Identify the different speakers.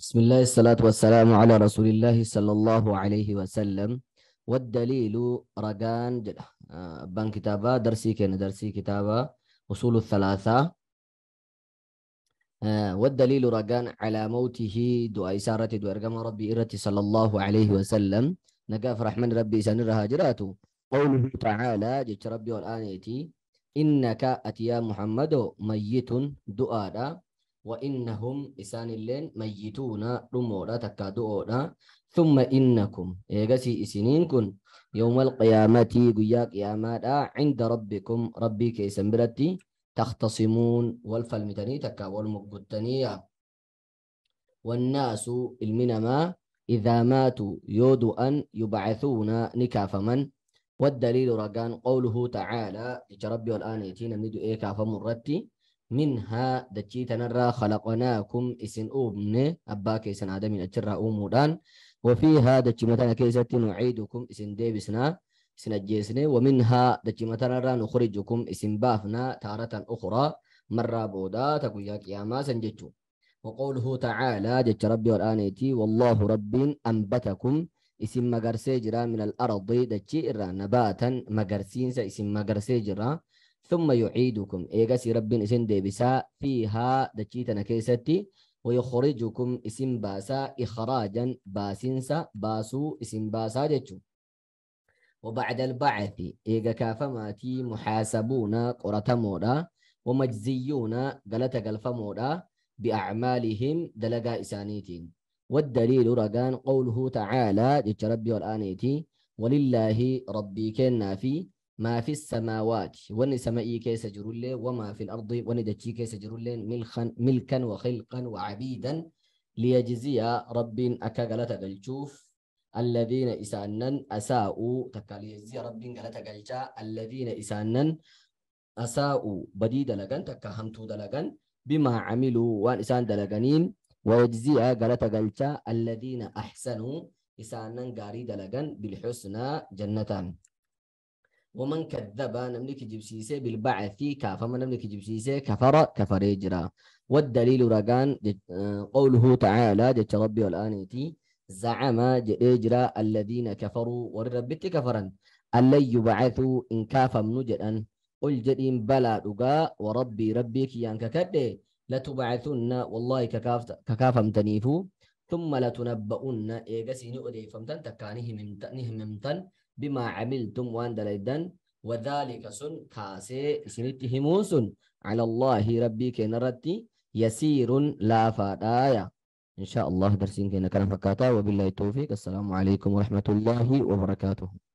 Speaker 1: بسم الله الصلاة والسلام على رسول الله صلى الله عليه وسلم والدليل رجان جدا آه، بان كتابة درسي كان درسي كتابة أصول الثلاثة آه، والدليل رجان على موته دعاء سارة دعاء رقم ربي إرتي صلى الله عليه وسلم نقاف رحمن ربي إسان الرهاجراته قوله تعالى جيش ربي والآن يتي إنك أتيا محمد ميت دعاء وإنهم إسان اللين ميتون رمودا تكادودا ثم إنكم إيغسي إسنين يوم القيامة قيا قياما عند ربكم ربي كيسن برتي تختصمون والفالمتني تكا والمقدتني والناس المنما إذا ماتوا يود أن يبعثون نكافما والدليل رقان قوله تعالى ربي والآن يتينا ندو إيكافا مرتي منها دچي تنرى خلقناكم إسن أوبن أباك إسن من أجرى أومودان وفيها دچي متنا كيست نعيدكم إسن ديبسنا إسن أجيسنا ومنها دچي متنا نخرجكم إسن بافنا تارة أخرى مرة بودا تكون يا قياما سنجتو وقوله تعالى جت ربي والآنيتي والله رب أنبتكم اسم مقرسي جرا من الأرض دجي إرى نباتا مقرسين اسم مقرسي جرا ثم يعيدكم إيغاس ربي إسن ديبسا فيها دجيتنا كيستي ويخرجكم إسن باسا إخراجا باسنسا باسو إسن باسا جتشو وبعد البعث إيغا كافماتي محاسبون قرتمودا ومجزيون قلتا قلفمودا بأعمالهم دلقا إسانيتين والدليل رقان قوله تعالى جتش ربي والآنيتي ولله ربي كنا فيه ما في السماوات وني سمائي كيس جرولي وما في الأرض وني دجي كيس جرولي ملخا ملكا وخلقا وعبيدا ليجزي رب أكاغلتا قلتشوف الذين إسانن أساءوا تكاليزي رب قلتا قلتا الذين إسانن أساؤوا بدي دلقان تكا همتو دلقان بما عملوا وان إسان دلقانين ويجزي قلتا قلتا الذين أحسنوا إسانن قاري دلقان بالحسنى جنتان ومن كذب نملك جبسيسي بالبعث كافر من نملك جبسيسي كفر كفر يجرى والدليل رقان آه، قوله تعالى جت ربي يتي زعم يجرى الذين كفروا وربت كفرا اللي يبعثوا إن كاف من جدًا قل جدين بلا دقا وربي ربي كيان ككده لتبعثن والله ككاف ككاف متنيفو ثم لتنبؤن إيقسيني أدي فمتن تكانيه ممتن بما عملتم وان دلدن وذلك سن كاسي اسمتي هموسن على الله ربي كنرتي يسير لا فدايا إن شاء الله درسين كنا كان فكاتا وبالله التوفيق السلام عليكم ورحمة الله وبركاته